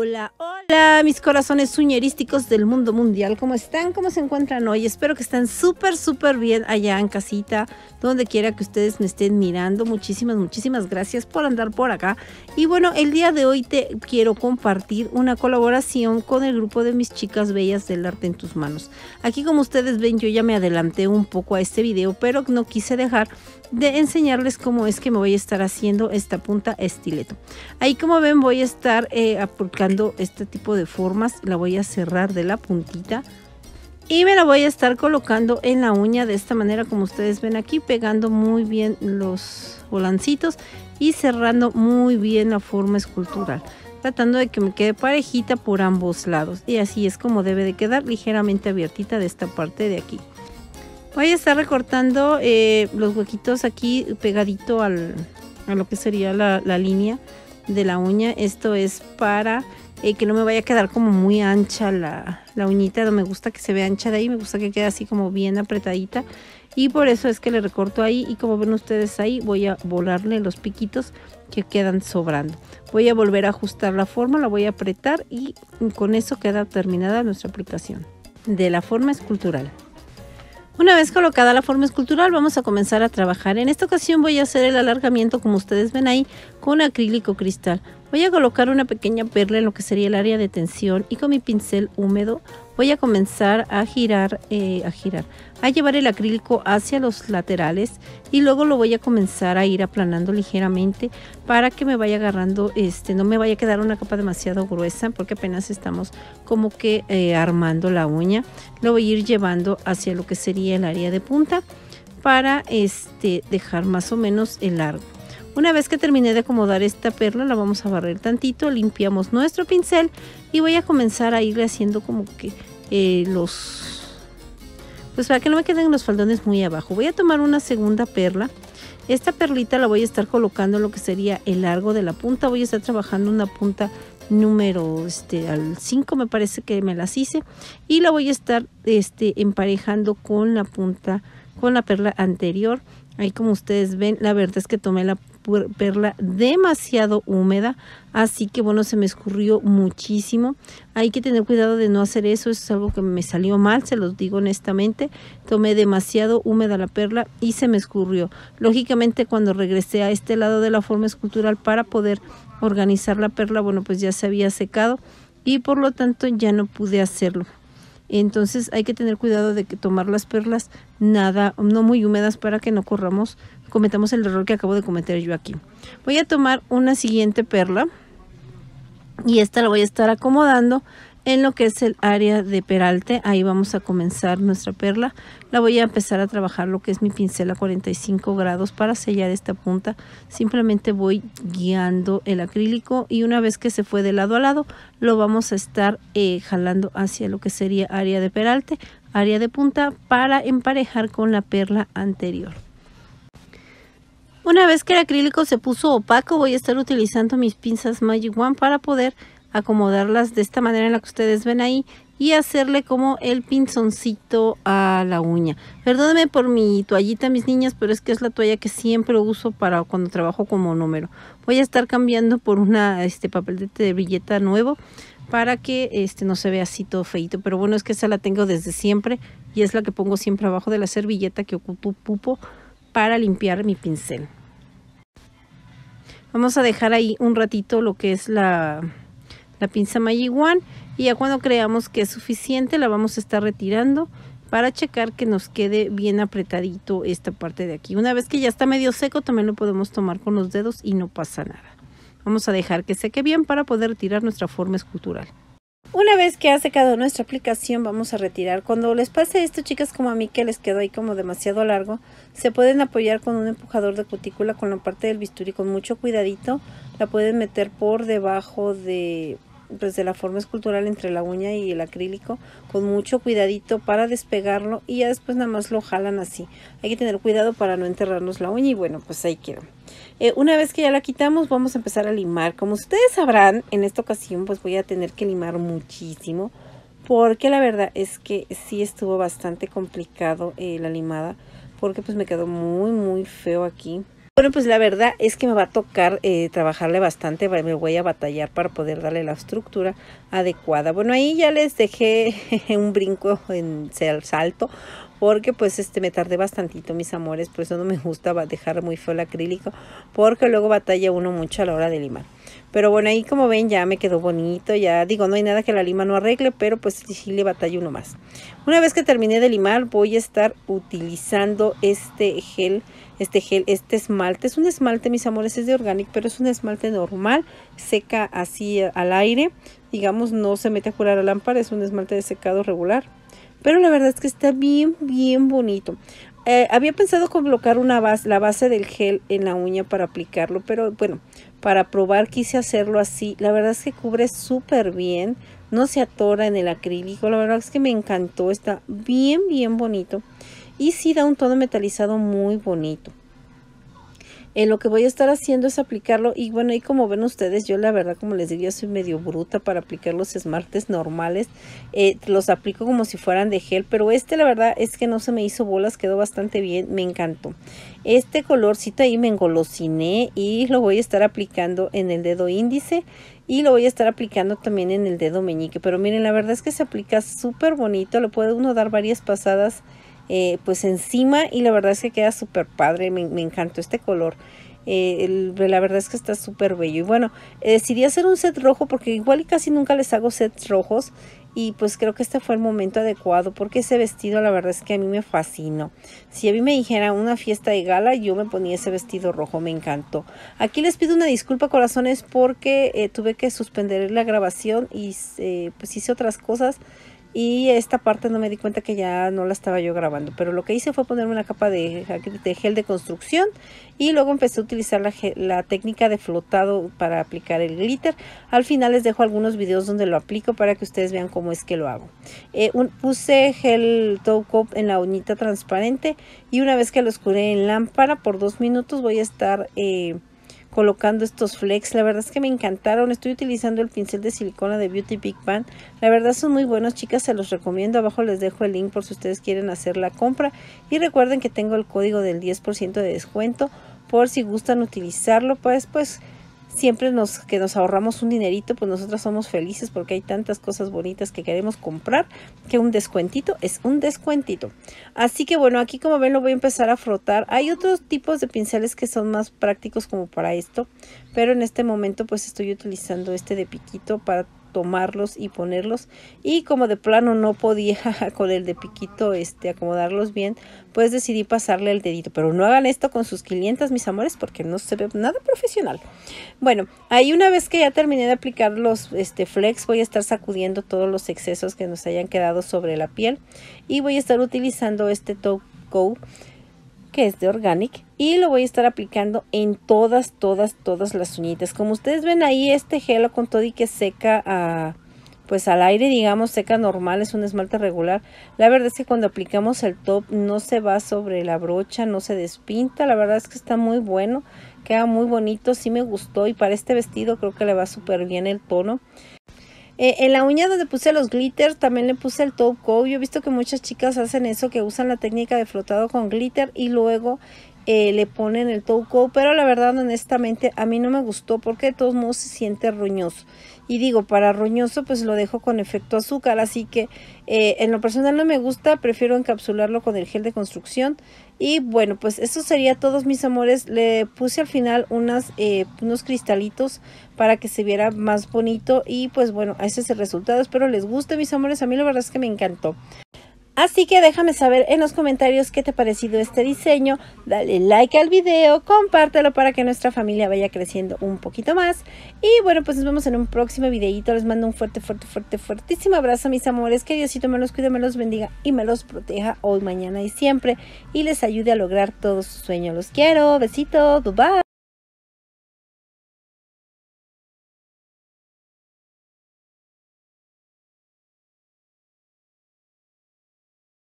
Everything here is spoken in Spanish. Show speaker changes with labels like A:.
A: Hola, hola, mis corazones suñerísticos del mundo mundial. ¿Cómo están? ¿Cómo se encuentran hoy? Espero que estén súper, súper bien allá en casita, donde quiera que ustedes me estén mirando. Muchísimas, muchísimas gracias por andar por acá. Y bueno, el día de hoy te quiero compartir una colaboración con el grupo de mis chicas bellas del arte en tus manos. Aquí, como ustedes ven, yo ya me adelanté un poco a este video, pero no quise dejar de enseñarles cómo es que me voy a estar haciendo esta punta estileto. Ahí como ven voy a estar eh, aplicando este tipo de formas, la voy a cerrar de la puntita y me la voy a estar colocando en la uña de esta manera como ustedes ven aquí, pegando muy bien los volancitos y cerrando muy bien la forma escultural tratando de que me quede parejita por ambos lados y así es como debe de quedar ligeramente abiertita de esta parte de aquí Voy a estar recortando eh, los huequitos aquí pegadito al, a lo que sería la, línea de la uña. Esto es para eh, que no me vaya a quedar como muy ancha la, la uñita. No me gusta que se vea ancha de ahí, me gusta que quede así como bien apretadita. Y por eso es que le recorto ahí y como ven ustedes ahí voy a volarle los piquitos que quedan sobrando. Voy a volver a ajustar la forma, la voy a apretar y con eso queda terminada nuestra aplicación de la forma escultural. Una vez colocada la forma escultural vamos a comenzar a trabajar. En esta ocasión voy a hacer el alargamiento como ustedes ven ahí con acrílico cristal. Voy a colocar una pequeña perla en lo que sería el área de tensión y con mi pincel húmedo voy a comenzar a girar, eh, a girar, a llevar el acrílico hacia los laterales y luego lo voy a comenzar a ir aplanando ligeramente para que me vaya agarrando, este, no me vaya a quedar una capa demasiado gruesa porque apenas estamos como que eh, armando la uña. Lo voy a ir llevando hacia lo que sería el área de punta para este, dejar más o menos el largo. Una vez que terminé de acomodar esta perla, la vamos a barrer tantito, limpiamos nuestro pincel y voy a comenzar a irle haciendo como que eh, los... Pues para que no me queden los faldones muy abajo. Voy a tomar una segunda perla. Esta perlita la voy a estar colocando lo que sería el largo de la punta. Voy a estar trabajando una punta número este, al 5 me parece que me las hice y la voy a estar este, emparejando con la punta con la perla anterior Ahí como ustedes ven, la verdad es que tomé la perla demasiado húmeda, así que bueno, se me escurrió muchísimo. Hay que tener cuidado de no hacer eso, eso es algo que me salió mal, se los digo honestamente. Tomé demasiado húmeda la perla y se me escurrió. Lógicamente cuando regresé a este lado de la forma escultural para poder organizar la perla, bueno, pues ya se había secado y por lo tanto ya no pude hacerlo. Entonces hay que tener cuidado de que tomar las perlas nada, no muy húmedas para que no corramos, cometamos el error que acabo de cometer yo aquí. Voy a tomar una siguiente perla y esta la voy a estar acomodando en lo que es el área de peralte. Ahí vamos a comenzar nuestra perla. La voy a empezar a trabajar lo que es mi pincel a 45 grados para sellar esta punta. Simplemente voy guiando el acrílico y una vez que se fue de lado a lado lo vamos a estar eh, jalando hacia lo que sería área de peralte, área de punta para emparejar con la perla anterior. Una vez que el acrílico se puso opaco voy a estar utilizando mis pinzas Magic One para poder acomodarlas de esta manera en la que ustedes ven ahí y hacerle como el pinzoncito a la uña. Perdónenme por mi toallita, mis niñas, pero es que es la toalla que siempre uso para cuando trabajo como número. Voy a estar cambiando por una este papel de servilleta nuevo para que este no se vea así todo feito. Pero bueno, es que esa la tengo desde siempre y es la que pongo siempre abajo de la servilleta que ocupo para limpiar mi pincel. Vamos a dejar ahí un ratito lo que es la la pinza Mayiguan y ya cuando creamos que es suficiente la vamos a estar retirando para checar que nos quede bien apretadito esta parte de aquí. Una vez que ya está medio seco también lo podemos tomar con los dedos y no pasa nada. Vamos a dejar que seque bien para poder retirar nuestra forma escultural. Una vez que ha secado nuestra aplicación vamos a retirar. Cuando les pase esto chicas como a mí que les quedó ahí como demasiado largo, se pueden apoyar con un empujador de cutícula con la parte del bisturí con mucho cuidadito. La pueden meter por debajo de pues de la forma escultural entre la uña y el acrílico con mucho cuidadito para despegarlo y ya después nada más lo jalan así. Hay que tener cuidado para no enterrarnos la uña y bueno, pues ahí quedó eh, una vez que ya la quitamos vamos a empezar a limar. Como ustedes sabrán, en esta ocasión pues voy a tener que limar muchísimo porque la verdad es que sí estuvo bastante complicado eh, la limada porque pues me quedó muy muy feo aquí. Bueno, pues la verdad es que me va a tocar eh, trabajarle bastante, me voy a batallar para poder darle la estructura adecuada. Bueno, ahí ya les dejé un brinco en el salto porque pues este me tardé bastantito mis amores, por eso no me gusta dejar muy feo el acrílico porque luego batalla uno mucho a la hora de limar. Pero bueno, ahí como ven ya me quedó bonito, ya digo, no hay nada que la lima no arregle, pero pues sí le batalla uno más. Una vez que terminé de limar voy a estar utilizando este gel este gel, este esmalte. Es un esmalte, mis amores, es de Organic, pero es un esmalte normal, seca así al aire. Digamos, no se mete a curar a lámpara, es un esmalte de secado regular. Pero la verdad es que está bien, bien bonito. Eh, había pensado colocar una base, la base del gel en la uña para aplicarlo, pero bueno, para probar quise hacerlo así. La verdad es que cubre súper bien, no se atora en el acrílico. La verdad es que me encantó, está bien, bien bonito y sí da un tono metalizado muy bonito. en eh, lo que voy a estar haciendo es aplicarlo y bueno, y como ven ustedes, yo la verdad, como les digo, soy medio bruta para aplicar los esmaltes normales. Eh, los aplico como si fueran de gel, pero este la verdad es que no se me hizo bolas, quedó bastante bien, me encantó. Este colorcito ahí me engolosiné y lo voy a estar aplicando en el dedo índice y lo voy a estar aplicando también en el dedo meñique. Pero miren, la verdad es que se aplica súper bonito, lo puede uno dar varias pasadas eh, pues encima y la verdad es que queda súper padre, me, encantó este color. Eh, la verdad es que está súper bello. Y bueno, eh, decidí hacer un set rojo porque igual y casi nunca les hago sets rojos. Y pues creo que este fue el momento adecuado porque ese vestido la verdad es que a mí me fascinó. Si a mí me dijera una fiesta de gala, yo me ponía ese vestido rojo, me encantó. Aquí les pido una disculpa corazones porque tuve que suspender la grabación y pues hice otras cosas y esta parte no me di cuenta que ya no la estaba yo grabando pero lo que hice fue ponerme una capa de, gel de construcción y luego empecé a utilizar la, técnica de flotado para aplicar el glitter al final les dejo algunos videos donde lo aplico para que ustedes vean cómo es que lo hago eh, puse gel top en la uñita transparente y una vez que lo oscuré en lámpara por dos minutos voy a estar eh, colocando estos flex. La verdad es que me encantaron. Estoy utilizando el pincel de silicona de Beauty Big Pan. La verdad son muy buenos, chicas. Se los recomiendo. Abajo les dejo el link por si ustedes quieren hacer la compra. Y recuerden que tengo el código del 10% de descuento por si gustan utilizarlo. Pues, pues siempre nos, que nos ahorramos un dinerito, pues nosotras somos felices porque hay tantas cosas bonitas que queremos comprar que un descuentito es un descuentito. Así que bueno, aquí como ven lo voy a empezar a frotar. Hay otros tipos de pinceles que son más prácticos como para esto, pero en este momento pues estoy utilizando este de piquito para tomarlos y ponerlos y como de plano no podía con el de piquito este acomodarlos bien pues decidí pasarle el dedito pero no hagan esto con sus clientas mis amores porque no se ve nada profesional bueno ahí una vez que ya terminé de aplicar los este flex voy a estar sacudiendo todos los excesos que nos hayan quedado sobre la piel y voy a estar utilizando este top coat que es de Organic y lo voy a estar aplicando en todas, todas, todas las uñitas. Como ustedes ven ahí este gelo con todo y que seca a, ah, pues al aire, digamos, seca normal, es un esmalte regular. La verdad es que cuando aplicamos el top no se va sobre la brocha, no se despinta. La verdad es que está muy bueno, queda muy bonito, sí me gustó y para este vestido creo que le va súper bien el tono. Eh, en la uña donde puse los glitters también le puse el top coat. Yo he visto que muchas chicas hacen eso, que usan la técnica de flotado con glitter y luego eh, le ponen el touco, pero la verdad honestamente a mí no me gustó porque de todos modos se siente ruñoso. Y digo, para ruñoso pues lo dejo con efecto azúcar, así que eh, en lo personal no me gusta, prefiero encapsularlo con el gel de construcción. Y bueno, pues eso sería todos mis amores. Le puse al final eh, unos cristalitos para que se viera más bonito y pues bueno, ese es el resultado. Espero les guste mis amores, a mí la verdad es que me encantó. Así que déjame saber en los comentarios qué te ha parecido este diseño. Dale like al video, compártelo para que nuestra familia vaya creciendo un poquito más. Y bueno, pues nos vemos en un próximo videíto. Les mando un fuerte, fuerte, fuerte, fuertísimo abrazo, mis amores. Que Diosito me los cuide, me los bendiga y me los proteja hoy, mañana y siempre. Y les ayude a lograr todos sus sueños. Los quiero. Besito. Bye